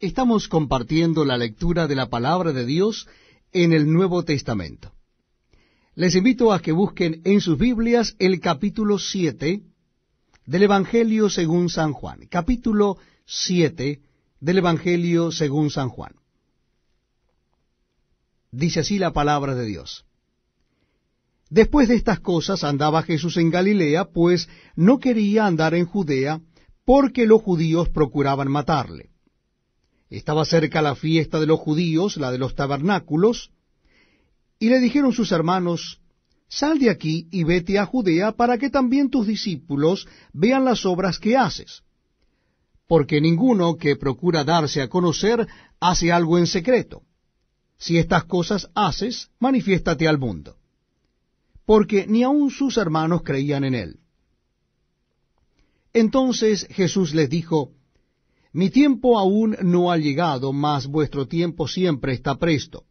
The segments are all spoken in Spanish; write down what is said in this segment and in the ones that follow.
Estamos compartiendo la lectura de la palabra de Dios en el Nuevo Testamento. Les invito a que busquen en sus Biblias el capítulo 7 del Evangelio según San Juan. Capítulo 7 del Evangelio según San Juan. Dice así la palabra de Dios. Después de estas cosas andaba Jesús en Galilea, pues no quería andar en Judea, porque los judíos procuraban matarle estaba cerca la fiesta de los judíos, la de los tabernáculos, y le dijeron sus hermanos, Sal de aquí y vete a Judea para que también tus discípulos vean las obras que haces, porque ninguno que procura darse a conocer hace algo en secreto. Si estas cosas haces, manifiéstate al mundo. Porque ni aun sus hermanos creían en él. Entonces Jesús les dijo, mi tiempo aún no ha llegado, mas vuestro tiempo siempre está presto.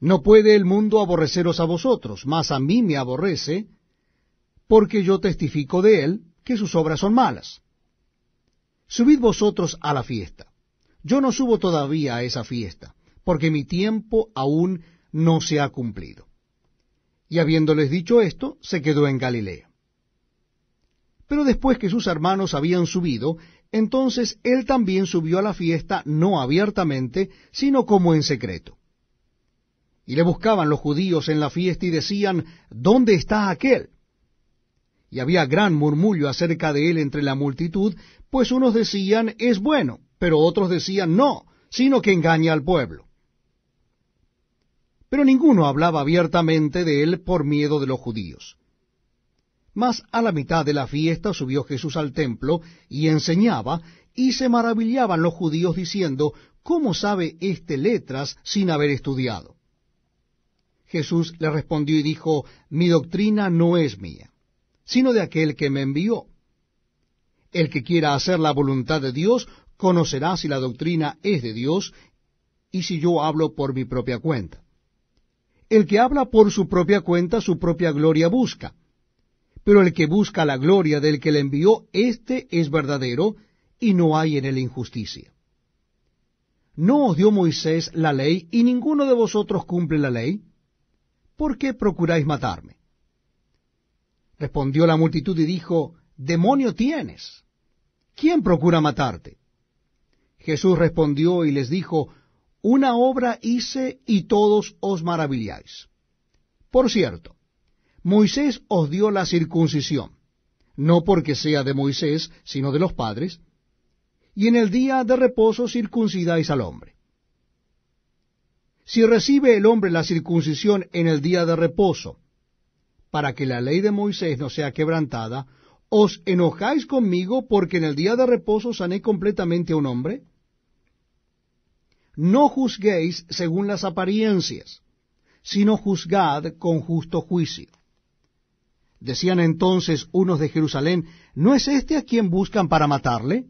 No puede el mundo aborreceros a vosotros, mas a mí me aborrece, porque yo testifico de él que sus obras son malas. Subid vosotros a la fiesta. Yo no subo todavía a esa fiesta, porque mi tiempo aún no se ha cumplido. Y habiéndoles dicho esto, se quedó en Galilea. Pero después que sus hermanos habían subido, entonces él también subió a la fiesta, no abiertamente, sino como en secreto. Y le buscaban los judíos en la fiesta y decían, ¿dónde está aquel? Y había gran murmullo acerca de él entre la multitud, pues unos decían, es bueno, pero otros decían, no, sino que engaña al pueblo. Pero ninguno hablaba abiertamente de él por miedo de los judíos. Mas a la mitad de la fiesta subió Jesús al templo y enseñaba, y se maravillaban los judíos diciendo, ¿cómo sabe este letras sin haber estudiado? Jesús le respondió y dijo, mi doctrina no es mía, sino de aquel que me envió. El que quiera hacer la voluntad de Dios conocerá si la doctrina es de Dios y si yo hablo por mi propia cuenta. El que habla por su propia cuenta, su propia gloria busca pero el que busca la gloria del que le envió, éste es verdadero, y no hay en él injusticia. ¿No os dio Moisés la ley, y ninguno de vosotros cumple la ley? ¿Por qué procuráis matarme? Respondió la multitud y dijo, Demonio tienes. ¿Quién procura matarte? Jesús respondió y les dijo, Una obra hice y todos os maravilláis. Por cierto, Moisés os dio la circuncisión, no porque sea de Moisés, sino de los padres, y en el día de reposo circuncidáis al hombre. Si recibe el hombre la circuncisión en el día de reposo, para que la ley de Moisés no sea quebrantada, ¿os enojáis conmigo porque en el día de reposo sané completamente a un hombre? No juzguéis según las apariencias, sino juzgad con justo juicio. Decían entonces unos de Jerusalén, ¿no es este a quien buscan para matarle?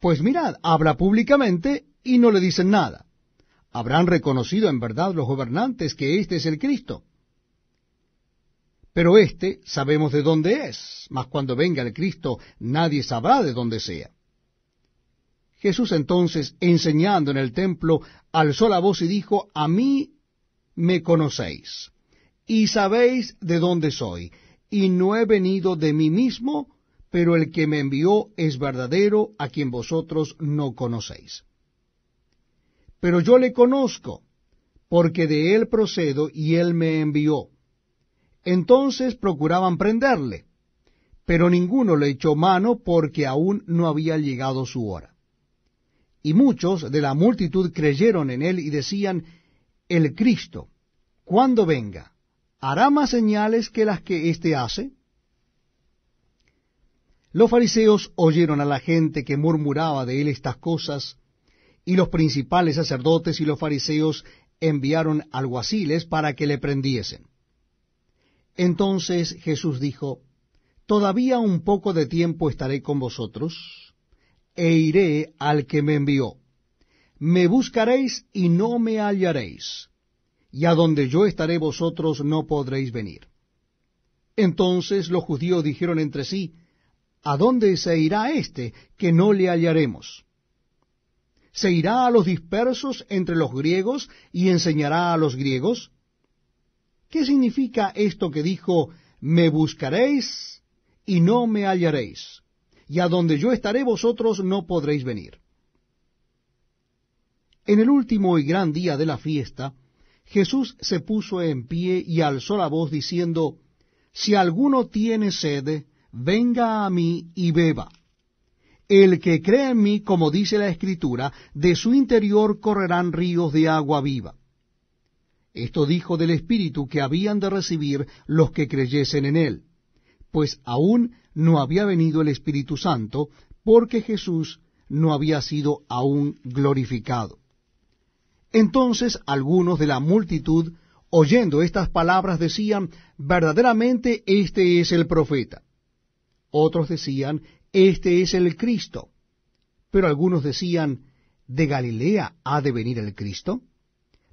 Pues mirad, habla públicamente y no le dicen nada. Habrán reconocido en verdad los gobernantes que este es el Cristo. Pero éste sabemos de dónde es, mas cuando venga el Cristo nadie sabrá de dónde sea. Jesús entonces, enseñando en el templo, alzó la voz y dijo, A mí me conocéis y sabéis de dónde soy, y no he venido de mí mismo, pero el que me envió es verdadero, a quien vosotros no conocéis. Pero yo le conozco, porque de él procedo y él me envió. Entonces procuraban prenderle, pero ninguno le echó mano porque aún no había llegado su hora. Y muchos de la multitud creyeron en él y decían, el Cristo, ¿cuándo venga, hará más señales que las que éste hace? Los fariseos oyeron a la gente que murmuraba de él estas cosas, y los principales sacerdotes y los fariseos enviaron alguaciles para que le prendiesen. Entonces Jesús dijo, Todavía un poco de tiempo estaré con vosotros, e iré al que me envió. Me buscaréis y no me hallaréis y a donde yo estaré vosotros no podréis venir. Entonces los judíos dijeron entre sí, ¿A dónde se irá éste, que no le hallaremos? ¿Se irá a los dispersos entre los griegos y enseñará a los griegos? ¿Qué significa esto que dijo, me buscaréis y no me hallaréis, y a donde yo estaré vosotros no podréis venir? En el último y gran día de la fiesta, Jesús se puso en pie y alzó la voz diciendo, Si alguno tiene sed, venga a mí y beba. El que cree en mí, como dice la Escritura, de su interior correrán ríos de agua viva. Esto dijo del Espíritu que habían de recibir los que creyesen en él, pues aún no había venido el Espíritu Santo, porque Jesús no había sido aún glorificado. Entonces algunos de la multitud, oyendo estas palabras, decían, verdaderamente este es el profeta. Otros decían, este es el Cristo. Pero algunos decían, ¿de Galilea ha de venir el Cristo?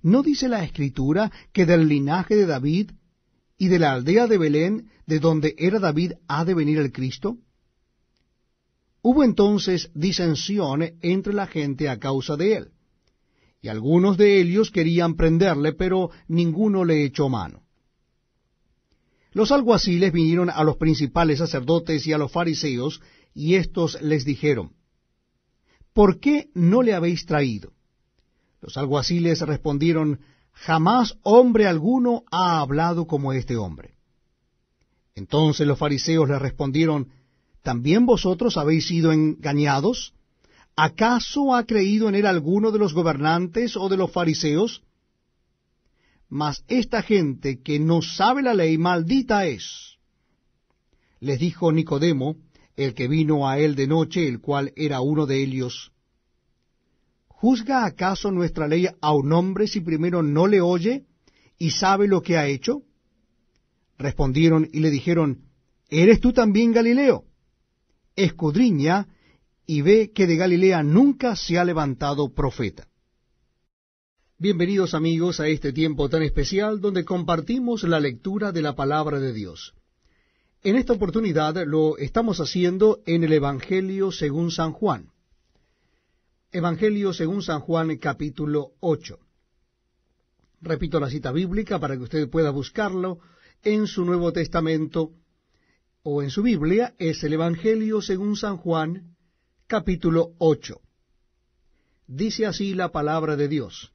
¿No dice la Escritura que del linaje de David y de la aldea de Belén, de donde era David, ha de venir el Cristo? Hubo entonces disensión entre la gente a causa de él y algunos de ellos querían prenderle, pero ninguno le echó mano. Los alguaciles vinieron a los principales sacerdotes y a los fariseos, y éstos les dijeron, ¿Por qué no le habéis traído? Los alguaciles respondieron, Jamás hombre alguno ha hablado como este hombre. Entonces los fariseos les respondieron, ¿También vosotros habéis sido engañados? ¿Acaso ha creído en él alguno de los gobernantes o de los fariseos? Mas esta gente que no sabe la ley, maldita es. Les dijo Nicodemo, el que vino a él de noche, el cual era uno de ellos. ¿Juzga acaso nuestra ley a un hombre si primero no le oye y sabe lo que ha hecho? Respondieron y le dijeron, ¿Eres tú también Galileo? Escudriña y ve que de Galilea nunca se ha levantado profeta. Bienvenidos amigos a este tiempo tan especial donde compartimos la lectura de la palabra de Dios. En esta oportunidad lo estamos haciendo en el Evangelio según San Juan. Evangelio según San Juan capítulo 8. Repito la cita bíblica para que usted pueda buscarlo en su Nuevo Testamento o en su Biblia. Es el Evangelio según San Juan capítulo 8. Dice así la palabra de Dios.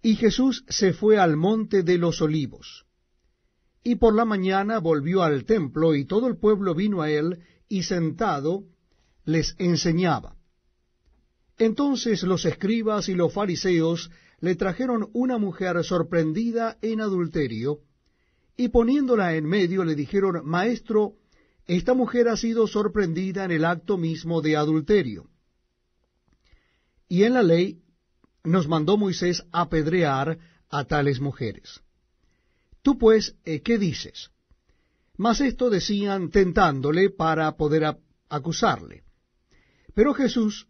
Y Jesús se fue al monte de los olivos. Y por la mañana volvió al templo y todo el pueblo vino a él y sentado les enseñaba. Entonces los escribas y los fariseos le trajeron una mujer sorprendida en adulterio, y poniéndola en medio le dijeron, Maestro, esta mujer ha sido sorprendida en el acto mismo de adulterio. Y en la ley nos mandó Moisés apedrear a tales mujeres. Tú pues, eh, ¿qué dices? Mas esto decían tentándole para poder acusarle. Pero Jesús,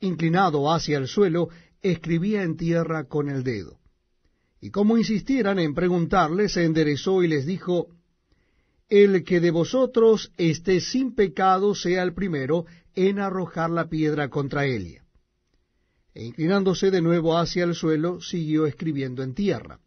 inclinado hacia el suelo, escribía en tierra con el dedo. Y como insistieran en preguntarle, se enderezó y les dijo, el que de vosotros esté sin pecado sea el primero en arrojar la piedra contra Elia. E inclinándose de nuevo hacia el suelo, siguió escribiendo en tierra.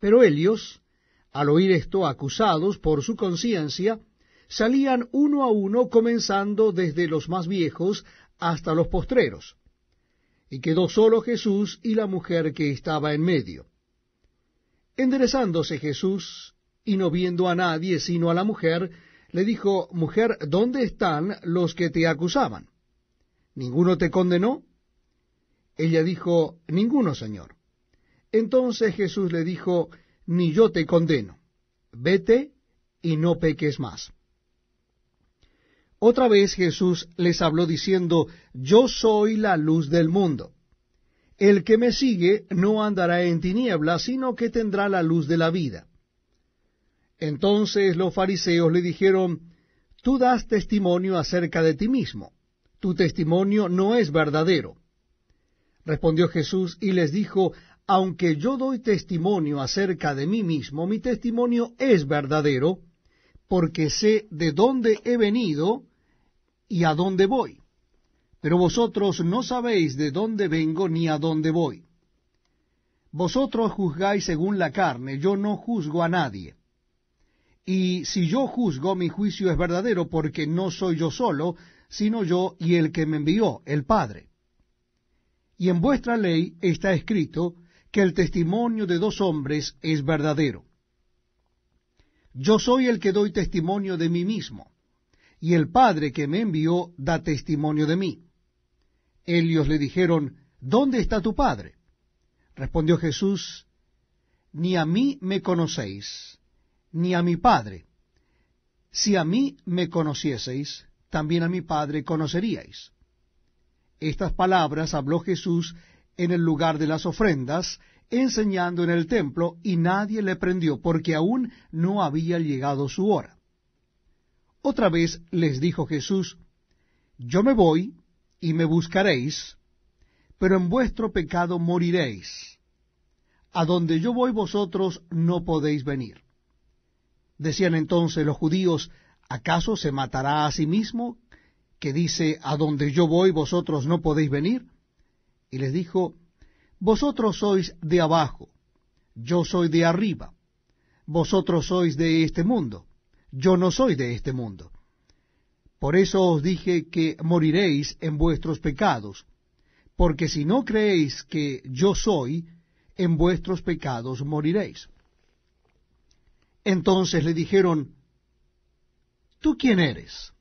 Pero ellos, al oír esto acusados por su conciencia, salían uno a uno comenzando desde los más viejos hasta los postreros. Y quedó solo Jesús y la mujer que estaba en medio. Enderezándose Jesús, y no viendo a nadie sino a la mujer, le dijo, Mujer, ¿dónde están los que te acusaban? ¿Ninguno te condenó? Ella dijo, Ninguno, Señor. Entonces Jesús le dijo, Ni yo te condeno. Vete y no peques más. Otra vez Jesús les habló diciendo, Yo soy la luz del mundo. El que me sigue no andará en tinieblas, sino que tendrá la luz de la vida. Entonces los fariseos le dijeron, Tú das testimonio acerca de ti mismo, tu testimonio no es verdadero. Respondió Jesús y les dijo, Aunque yo doy testimonio acerca de mí mismo, mi testimonio es verdadero, porque sé de dónde he venido y a dónde voy. Pero vosotros no sabéis de dónde vengo ni a dónde voy. Vosotros juzgáis según la carne, yo no juzgo a nadie y si yo juzgo, mi juicio es verdadero, porque no soy yo solo, sino yo y el que me envió, el Padre. Y en vuestra ley está escrito que el testimonio de dos hombres es verdadero. Yo soy el que doy testimonio de mí mismo, y el Padre que me envió da testimonio de mí. Ellos le dijeron, ¿Dónde está tu Padre? Respondió Jesús, Ni a mí me conocéis ni a mi Padre. Si a mí me conocieseis, también a mi Padre conoceríais. Estas palabras habló Jesús en el lugar de las ofrendas, enseñando en el templo, y nadie le prendió, porque aún no había llegado su hora. Otra vez les dijo Jesús, Yo me voy, y me buscaréis, pero en vuestro pecado moriréis. A donde yo voy vosotros no podéis venir. Decían entonces los judíos, ¿acaso se matará a sí mismo que dice, a donde yo voy vosotros no podéis venir? Y les dijo, vosotros sois de abajo, yo soy de arriba, vosotros sois de este mundo, yo no soy de este mundo. Por eso os dije que moriréis en vuestros pecados, porque si no creéis que yo soy, en vuestros pecados moriréis. Entonces le dijeron, ¿tú quién eres?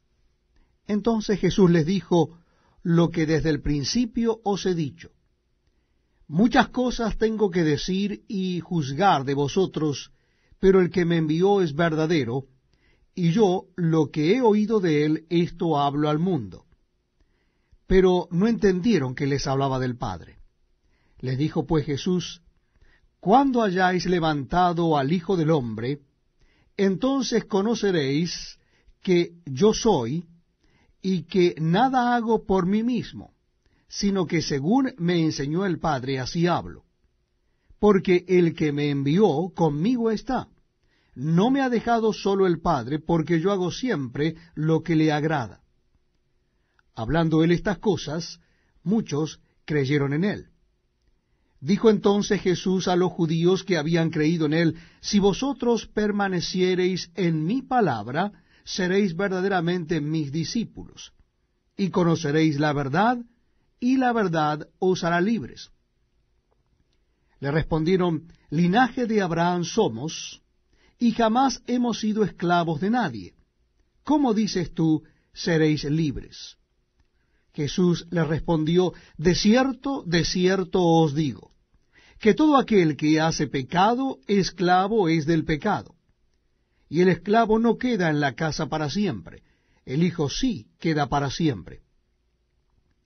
Entonces Jesús les dijo lo que desde el principio os he dicho. Muchas cosas tengo que decir y juzgar de vosotros, pero el que me envió es verdadero, y yo lo que he oído de él, esto hablo al mundo. Pero no entendieron que les hablaba del Padre. Les dijo pues Jesús, Cuando hayáis levantado al Hijo del Hombre, entonces conoceréis que yo soy y que nada hago por mí mismo, sino que según me enseñó el Padre, así hablo. Porque el que me envió conmigo está. No me ha dejado solo el Padre, porque yo hago siempre lo que le agrada. Hablando él estas cosas, muchos creyeron en él. Dijo entonces Jesús a los judíos que habían creído en él, Si vosotros permaneciereis en mi palabra, seréis verdaderamente mis discípulos, y conoceréis la verdad, y la verdad os hará libres. Le respondieron, Linaje de Abraham somos, y jamás hemos sido esclavos de nadie. ¿Cómo dices tú, seréis libres? Jesús le respondió, De cierto, de cierto os digo, que todo aquel que hace pecado, esclavo es del pecado. Y el esclavo no queda en la casa para siempre, el Hijo sí queda para siempre.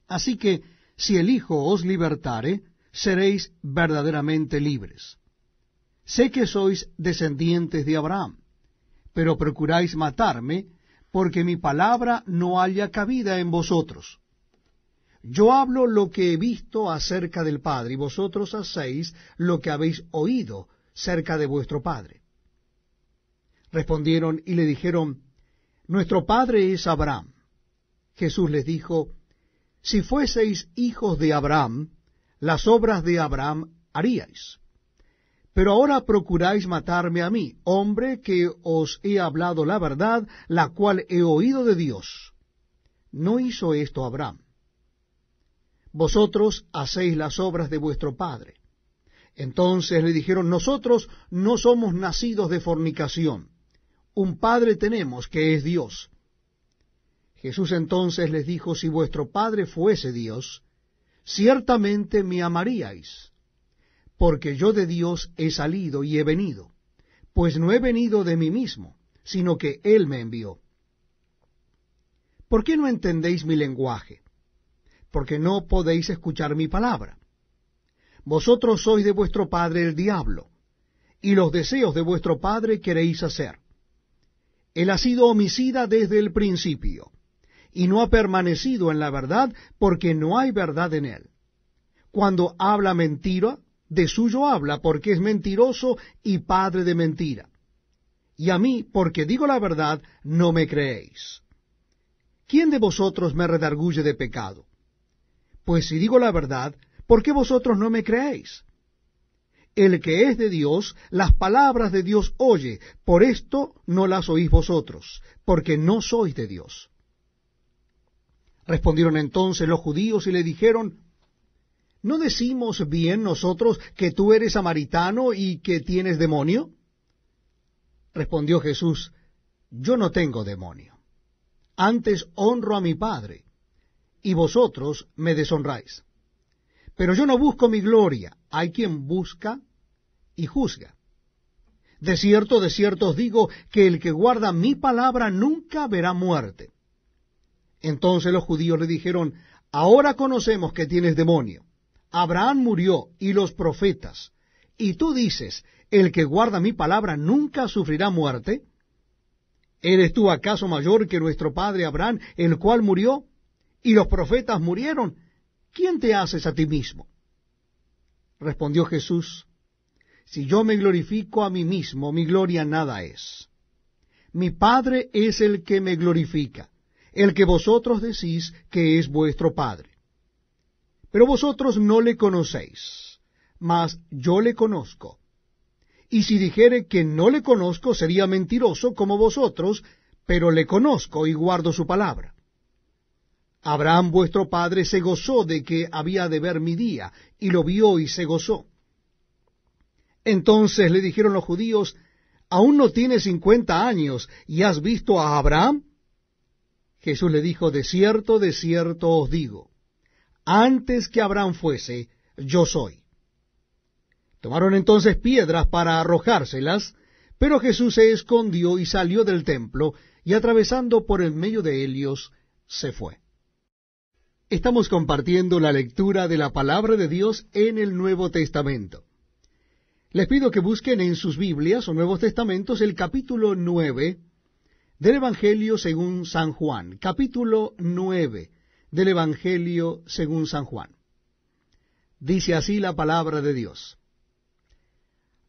Así que, si el Hijo os libertare, seréis verdaderamente libres. Sé que sois descendientes de Abraham, pero procuráis matarme, porque mi palabra no haya cabida en vosotros yo hablo lo que he visto acerca del Padre, y vosotros hacéis lo que habéis oído cerca de vuestro Padre. Respondieron y le dijeron, Nuestro Padre es Abraham. Jesús les dijo, Si fueseis hijos de Abraham, las obras de Abraham haríais. Pero ahora procuráis matarme a mí, hombre que os he hablado la verdad, la cual he oído de Dios. No hizo esto Abraham vosotros hacéis las obras de vuestro padre. Entonces le dijeron, nosotros no somos nacidos de fornicación, un padre tenemos que es Dios. Jesús entonces les dijo, si vuestro padre fuese Dios, ciertamente me amaríais, porque yo de Dios he salido y he venido, pues no he venido de mí mismo, sino que Él me envió. ¿Por qué no entendéis mi lenguaje? porque no podéis escuchar mi palabra. Vosotros sois de vuestro padre el diablo, y los deseos de vuestro padre queréis hacer. Él ha sido homicida desde el principio, y no ha permanecido en la verdad, porque no hay verdad en él. Cuando habla mentira, de suyo habla, porque es mentiroso y padre de mentira. Y a mí, porque digo la verdad, no me creéis. ¿Quién de vosotros me redarguye de pecado? Pues si digo la verdad, ¿por qué vosotros no me creéis? El que es de Dios, las palabras de Dios oye, por esto no las oís vosotros, porque no sois de Dios. Respondieron entonces los judíos y le dijeron, ¿no decimos bien nosotros que tú eres samaritano y que tienes demonio? Respondió Jesús, yo no tengo demonio. Antes honro a mi Padre, y vosotros me deshonráis. Pero yo no busco mi gloria, hay quien busca y juzga. De cierto, de cierto os digo que el que guarda mi palabra nunca verá muerte. Entonces los judíos le dijeron, ahora conocemos que tienes demonio. Abraham murió y los profetas. Y tú dices, el que guarda mi palabra nunca sufrirá muerte. ¿Eres tú acaso mayor que nuestro padre Abraham, el cual murió? y los profetas murieron, ¿quién te haces a ti mismo? Respondió Jesús, si yo me glorifico a mí mismo, mi gloria nada es. Mi Padre es el que me glorifica, el que vosotros decís que es vuestro Padre. Pero vosotros no le conocéis, mas yo le conozco. Y si dijere que no le conozco, sería mentiroso como vosotros, pero le conozco y guardo su palabra. Abraham vuestro padre se gozó de que había de ver mi día, y lo vio y se gozó. Entonces le dijeron los judíos, ¿aún no tienes cincuenta años y has visto a Abraham? Jesús le dijo, de cierto, de cierto os digo, antes que Abraham fuese, yo soy. Tomaron entonces piedras para arrojárselas, pero Jesús se escondió y salió del templo, y atravesando por el medio de Helios, se fue. Estamos compartiendo la lectura de la palabra de Dios en el Nuevo Testamento. Les pido que busquen en sus Biblias o Nuevos Testamentos el capítulo 9 del Evangelio según San Juan. Capítulo 9 del Evangelio según San Juan. Dice así la palabra de Dios.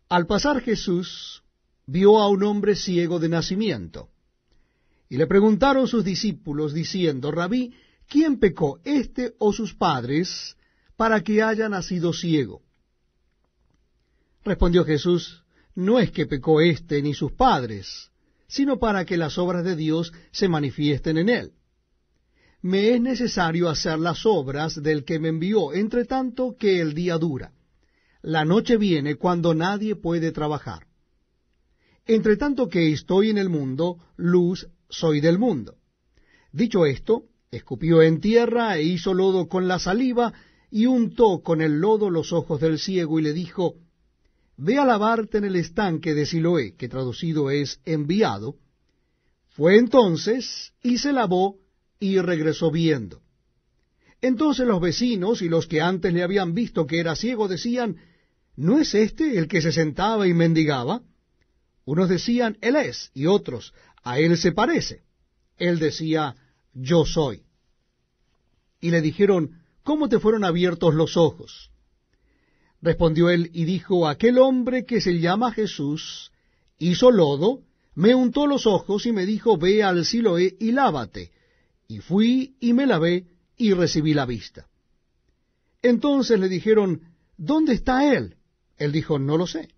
Al pasar Jesús vio a un hombre ciego de nacimiento. Y le preguntaron sus discípulos, diciendo, Rabí, ¿quién pecó, éste o sus padres, para que haya nacido ciego? Respondió Jesús, no es que pecó éste ni sus padres, sino para que las obras de Dios se manifiesten en él. Me es necesario hacer las obras del que me envió, entre tanto que el día dura. La noche viene cuando nadie puede trabajar. Entre tanto que estoy en el mundo, luz soy del mundo. Dicho esto, escupió en tierra e hizo lodo con la saliva, y untó con el lodo los ojos del ciego, y le dijo, Ve a lavarte en el estanque de Siloé, que traducido es enviado. Fue entonces, y se lavó, y regresó viendo. Entonces los vecinos y los que antes le habían visto que era ciego decían, ¿no es este el que se sentaba y mendigaba? Unos decían, Él es, y otros, a él se parece. Él decía, yo soy. Y le dijeron, ¿cómo te fueron abiertos los ojos? Respondió él y dijo, aquel hombre que se llama Jesús hizo lodo, me untó los ojos y me dijo, ve al Siloé y lávate. Y fui y me lavé y recibí la vista. Entonces le dijeron, ¿dónde está él? Él dijo, no lo sé.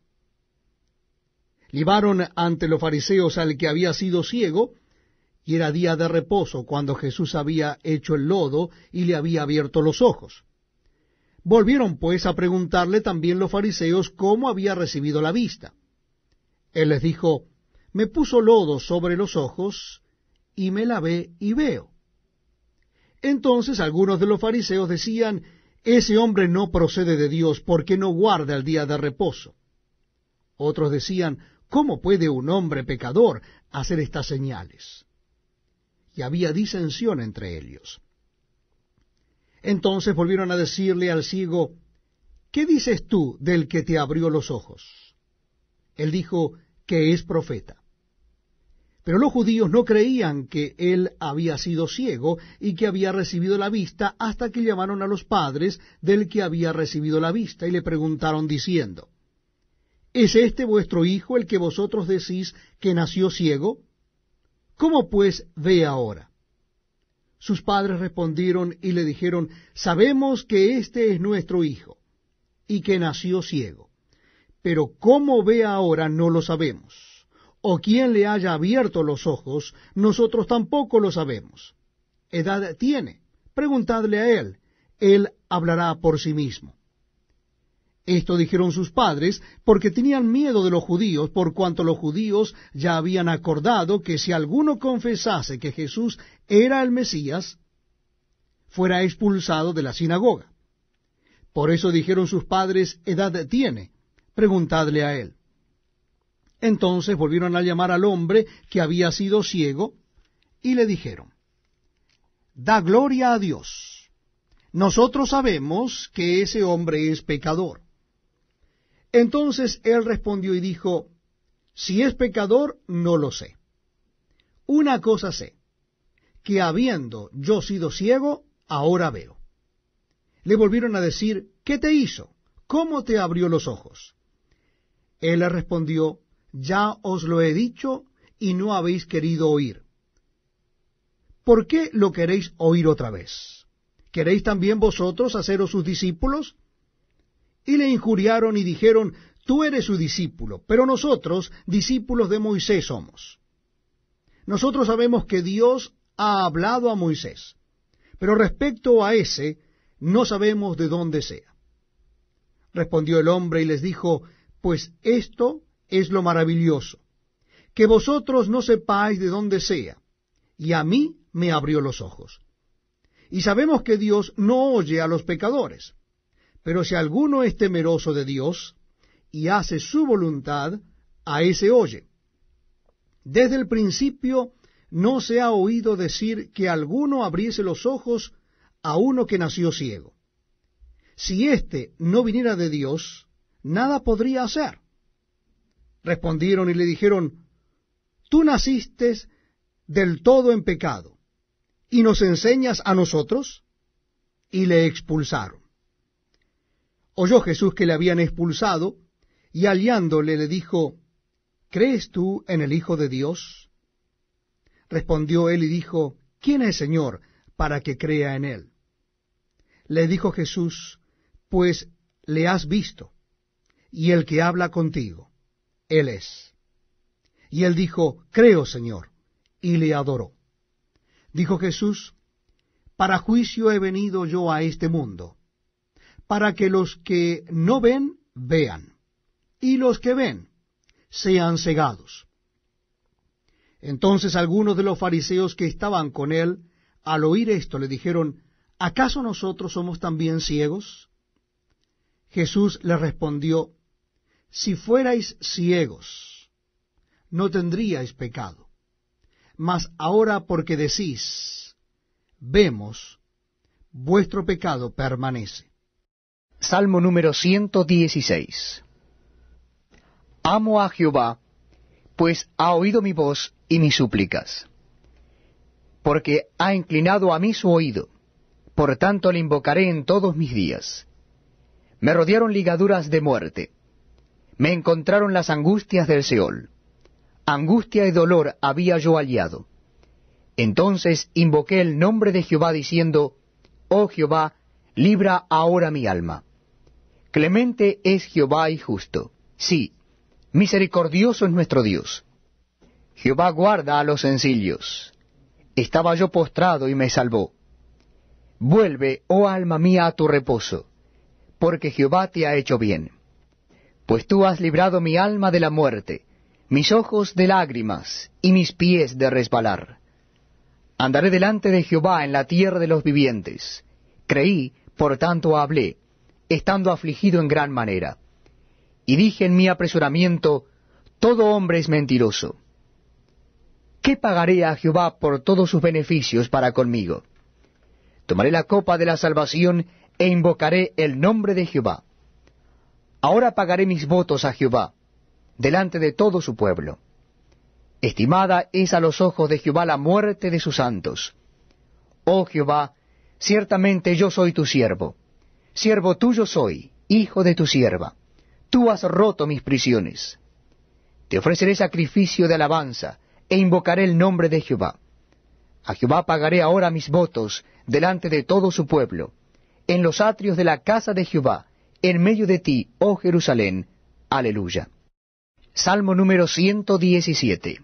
Libaron ante los fariseos al que había sido ciego, y era día de reposo cuando Jesús había hecho el lodo y le había abierto los ojos. Volvieron pues a preguntarle también los fariseos cómo había recibido la vista. Él les dijo, me puso lodo sobre los ojos y me lavé y veo. Entonces algunos de los fariseos decían, ese hombre no procede de Dios porque no guarda el día de reposo. Otros decían, ¿cómo puede un hombre pecador hacer estas señales? y había disensión entre ellos. Entonces volvieron a decirle al ciego, ¿qué dices tú del que te abrió los ojos? Él dijo que es profeta. Pero los judíos no creían que él había sido ciego y que había recibido la vista hasta que llamaron a los padres del que había recibido la vista y le preguntaron diciendo, ¿Es este vuestro hijo el que vosotros decís que nació ciego? ¿Cómo pues ve ahora? Sus padres respondieron y le dijeron, Sabemos que este es nuestro hijo, y que nació ciego. Pero cómo ve ahora no lo sabemos. O quién le haya abierto los ojos, nosotros tampoco lo sabemos. Edad tiene, preguntadle a él, él hablará por sí mismo. Esto dijeron sus padres, porque tenían miedo de los judíos, por cuanto los judíos ya habían acordado que si alguno confesase que Jesús era el Mesías, fuera expulsado de la sinagoga. Por eso dijeron sus padres, edad tiene, preguntadle a él. Entonces volvieron a llamar al hombre que había sido ciego, y le dijeron, da gloria a Dios. Nosotros sabemos que ese hombre es pecador. Entonces él respondió y dijo, si es pecador, no lo sé. Una cosa sé, que habiendo yo sido ciego, ahora veo. Le volvieron a decir, ¿qué te hizo? ¿Cómo te abrió los ojos? Él le respondió, ya os lo he dicho y no habéis querido oír. ¿Por qué lo queréis oír otra vez? ¿Queréis también vosotros haceros sus discípulos? y le injuriaron y dijeron, tú eres su discípulo, pero nosotros discípulos de Moisés somos. Nosotros sabemos que Dios ha hablado a Moisés, pero respecto a ese no sabemos de dónde sea. Respondió el hombre y les dijo, pues esto es lo maravilloso, que vosotros no sepáis de dónde sea, y a mí me abrió los ojos. Y sabemos que Dios no oye a los pecadores, pero si alguno es temeroso de Dios y hace su voluntad, a ese oye. Desde el principio no se ha oído decir que alguno abriese los ojos a uno que nació ciego. Si éste no viniera de Dios, nada podría hacer. Respondieron y le dijeron, Tú naciste del todo en pecado, y nos enseñas a nosotros, y le expulsaron. Oyó Jesús que le habían expulsado, y aliándole le dijo, ¿Crees tú en el Hijo de Dios? Respondió él y dijo, ¿Quién es Señor para que crea en él? Le dijo Jesús, pues le has visto, y el que habla contigo, él es. Y él dijo, creo Señor, y le adoró. Dijo Jesús, para juicio he venido yo a este mundo para que los que no ven vean, y los que ven sean cegados. Entonces algunos de los fariseos que estaban con él, al oír esto, le dijeron, ¿acaso nosotros somos también ciegos? Jesús les respondió, Si fuerais ciegos, no tendríais pecado. Mas ahora porque decís, vemos, vuestro pecado permanece. Salmo número 116. Amo a Jehová, pues ha oído mi voz y mis súplicas, porque ha inclinado a mí su oído, por tanto le invocaré en todos mis días. Me rodearon ligaduras de muerte, me encontraron las angustias del Seol, angustia y dolor había yo aliado. Entonces invoqué el nombre de Jehová diciendo, Oh Jehová, libra ahora mi alma. Clemente es Jehová y justo. Sí, misericordioso es nuestro Dios. Jehová guarda a los sencillos. Estaba yo postrado y me salvó. Vuelve, oh alma mía, a tu reposo, porque Jehová te ha hecho bien. Pues tú has librado mi alma de la muerte, mis ojos de lágrimas y mis pies de resbalar. Andaré delante de Jehová en la tierra de los vivientes. Creí, por tanto hablé estando afligido en gran manera. Y dije en mi apresuramiento, todo hombre es mentiroso. ¿Qué pagaré a Jehová por todos sus beneficios para conmigo? Tomaré la copa de la salvación e invocaré el nombre de Jehová. Ahora pagaré mis votos a Jehová, delante de todo su pueblo. Estimada es a los ojos de Jehová la muerte de sus santos. Oh Jehová, ciertamente yo soy tu siervo. Siervo tuyo soy, hijo de tu sierva, tú has roto mis prisiones. Te ofreceré sacrificio de alabanza, e invocaré el nombre de Jehová. A Jehová pagaré ahora mis votos delante de todo su pueblo, en los atrios de la casa de Jehová, en medio de ti, oh Jerusalén. Aleluya. Salmo número 117.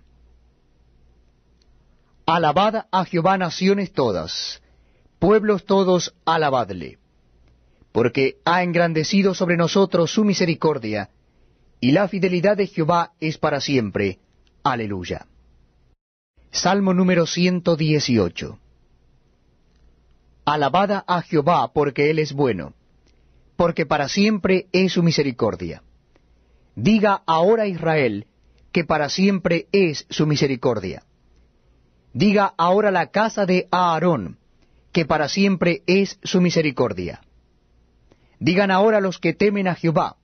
Alabad a Jehová naciones todas, pueblos todos, alabadle porque ha engrandecido sobre nosotros su misericordia, y la fidelidad de Jehová es para siempre. Aleluya. Salmo número 118. Alabada a Jehová porque Él es bueno, porque para siempre es su misericordia. Diga ahora Israel que para siempre es su misericordia. Diga ahora la casa de Aarón que para siempre es su misericordia. Digan ahora los que temen a Jehová,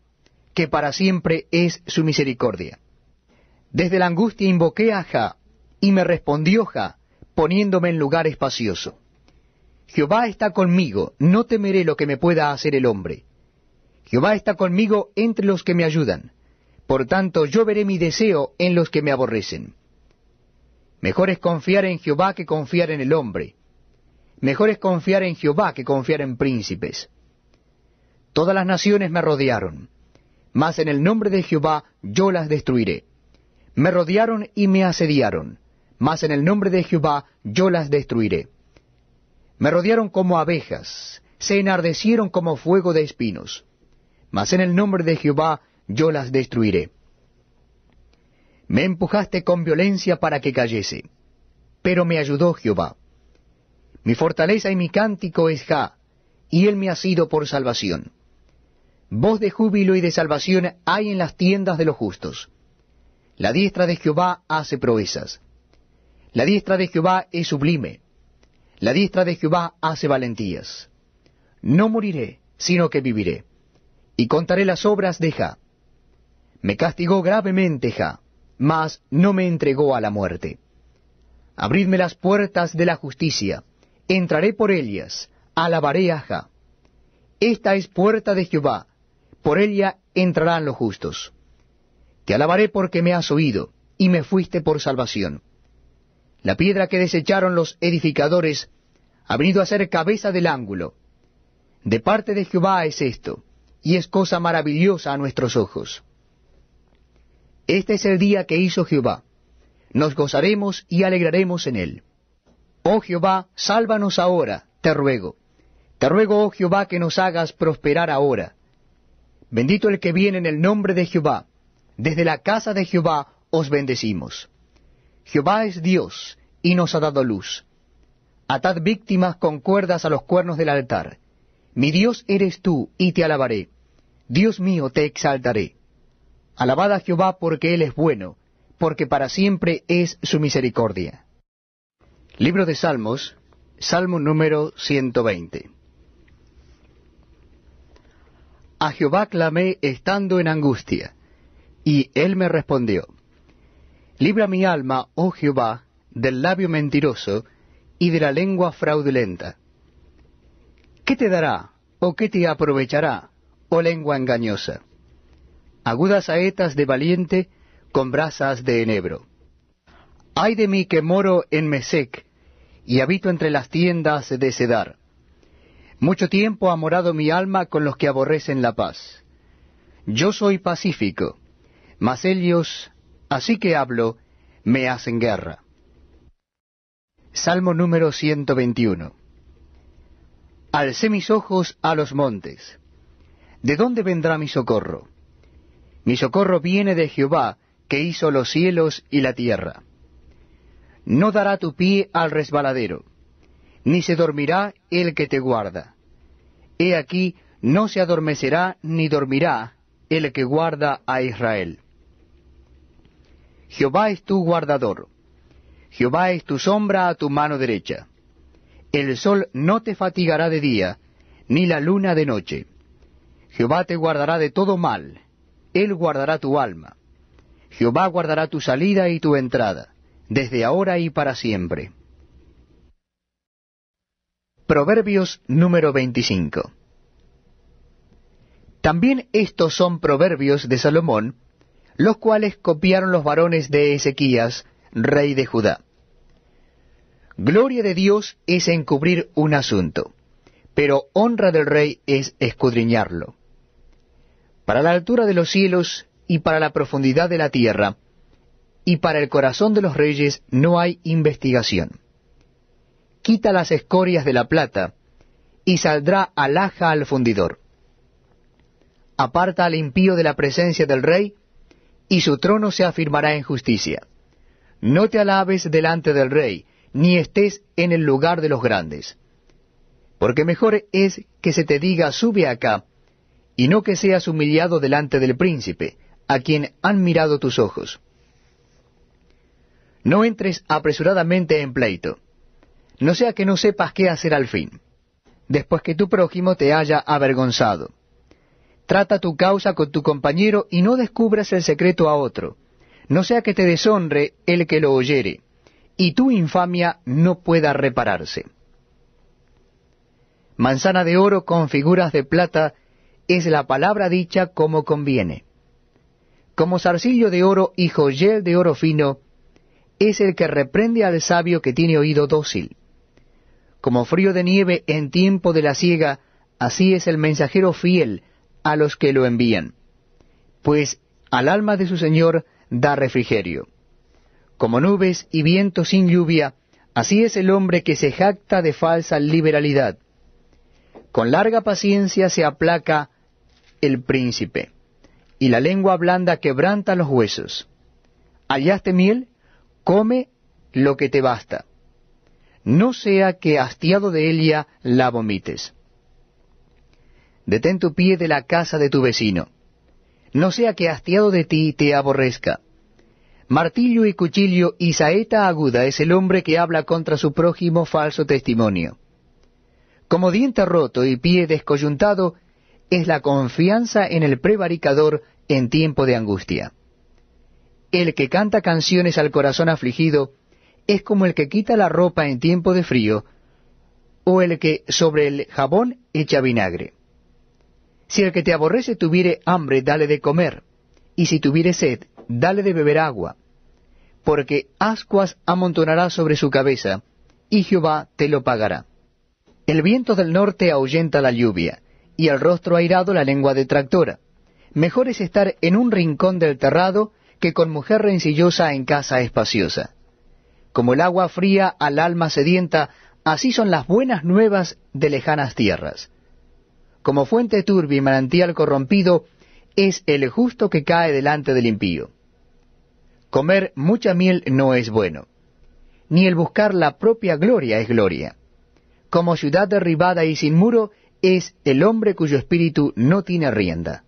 que para siempre es su misericordia. Desde la angustia invoqué a Jah, y me respondió Jah, poniéndome en lugar espacioso. Jehová está conmigo, no temeré lo que me pueda hacer el hombre. Jehová está conmigo entre los que me ayudan. Por tanto, yo veré mi deseo en los que me aborrecen. Mejor es confiar en Jehová que confiar en el hombre. Mejor es confiar en Jehová que confiar en príncipes. Todas las naciones me rodearon, mas en el nombre de Jehová yo las destruiré. Me rodearon y me asediaron, mas en el nombre de Jehová yo las destruiré. Me rodearon como abejas, se enardecieron como fuego de espinos, mas en el nombre de Jehová yo las destruiré. Me empujaste con violencia para que cayese, pero me ayudó Jehová. Mi fortaleza y mi cántico es Ja, y él me ha sido por salvación. Voz de júbilo y de salvación hay en las tiendas de los justos. La diestra de Jehová hace proezas. La diestra de Jehová es sublime. La diestra de Jehová hace valentías. No moriré, sino que viviré. Y contaré las obras de Ja. Me castigó gravemente Ja, mas no me entregó a la muerte. Abridme las puertas de la justicia. Entraré por ellas. Alabaré a Ja. Esta es puerta de Jehová por ella entrarán los justos. Te alabaré porque me has oído, y me fuiste por salvación. La piedra que desecharon los edificadores ha venido a ser cabeza del ángulo. De parte de Jehová es esto, y es cosa maravillosa a nuestros ojos. Este es el día que hizo Jehová. Nos gozaremos y alegraremos en él. Oh Jehová, sálvanos ahora, te ruego. Te ruego, oh Jehová, que nos hagas prosperar ahora Bendito el que viene en el nombre de Jehová. Desde la casa de Jehová os bendecimos. Jehová es Dios y nos ha dado luz. Atad víctimas con cuerdas a los cuernos del altar. Mi Dios eres tú y te alabaré. Dios mío te exaltaré. Alabad a Jehová porque Él es bueno, porque para siempre es su misericordia. Libro de Salmos, Salmo número 120. A Jehová clamé estando en angustia, y él me respondió. Libra mi alma, oh Jehová, del labio mentiroso y de la lengua fraudulenta. ¿Qué te dará, o qué te aprovechará, oh lengua engañosa? Agudas saetas de valiente con brasas de enebro. Ay de mí que moro en Mesec, y habito entre las tiendas de Sedar. Mucho tiempo ha morado mi alma con los que aborrecen la paz. Yo soy pacífico, mas ellos, así que hablo, me hacen guerra. Salmo número 121. Alcé mis ojos a los montes. ¿De dónde vendrá mi socorro? Mi socorro viene de Jehová, que hizo los cielos y la tierra. No dará tu pie al resbaladero ni se dormirá el que te guarda. He aquí, no se adormecerá ni dormirá el que guarda a Israel. Jehová es tu guardador. Jehová es tu sombra a tu mano derecha. El sol no te fatigará de día, ni la luna de noche. Jehová te guardará de todo mal, Él guardará tu alma. Jehová guardará tu salida y tu entrada, desde ahora y para siempre. Proverbios número 25. También estos son proverbios de Salomón, los cuales copiaron los varones de Ezequías, rey de Judá. Gloria de Dios es encubrir un asunto, pero honra del rey es escudriñarlo. Para la altura de los cielos y para la profundidad de la tierra, y para el corazón de los reyes no hay investigación quita las escorias de la plata, y saldrá alhaja al fundidor. Aparta al impío de la presencia del rey, y su trono se afirmará en justicia. No te alabes delante del rey, ni estés en el lugar de los grandes. Porque mejor es que se te diga sube acá, y no que seas humillado delante del príncipe, a quien han mirado tus ojos. No entres apresuradamente en pleito no sea que no sepas qué hacer al fin, después que tu prójimo te haya avergonzado. Trata tu causa con tu compañero y no descubras el secreto a otro, no sea que te deshonre el que lo oyere, y tu infamia no pueda repararse. Manzana de oro con figuras de plata es la palabra dicha como conviene. Como zarcillo de oro y joyel de oro fino, es el que reprende al sabio que tiene oído dócil como frío de nieve en tiempo de la siega, así es el mensajero fiel a los que lo envían. Pues al alma de su Señor da refrigerio. Como nubes y viento sin lluvia, así es el hombre que se jacta de falsa liberalidad. Con larga paciencia se aplaca el príncipe, y la lengua blanda quebranta los huesos. ¿Hallaste miel? Come lo que te basta no sea que hastiado de ella la vomites. Detén tu pie de la casa de tu vecino, no sea que hastiado de ti te aborrezca. Martillo y cuchillo y saeta aguda es el hombre que habla contra su prójimo falso testimonio. Como diente roto y pie descoyuntado es la confianza en el prevaricador en tiempo de angustia. El que canta canciones al corazón afligido, es como el que quita la ropa en tiempo de frío, o el que sobre el jabón echa vinagre. Si el que te aborrece tuviere hambre, dale de comer, y si tuviere sed, dale de beber agua, porque ascuas amontonará sobre su cabeza, y Jehová te lo pagará. El viento del norte ahuyenta la lluvia, y el rostro airado la lengua detractora. Mejor es estar en un rincón del terrado que con mujer rencillosa en casa espaciosa. Como el agua fría al alma sedienta, así son las buenas nuevas de lejanas tierras. Como fuente turbia y manantial corrompido, es el justo que cae delante del impío. Comer mucha miel no es bueno, ni el buscar la propia gloria es gloria. Como ciudad derribada y sin muro, es el hombre cuyo espíritu no tiene rienda.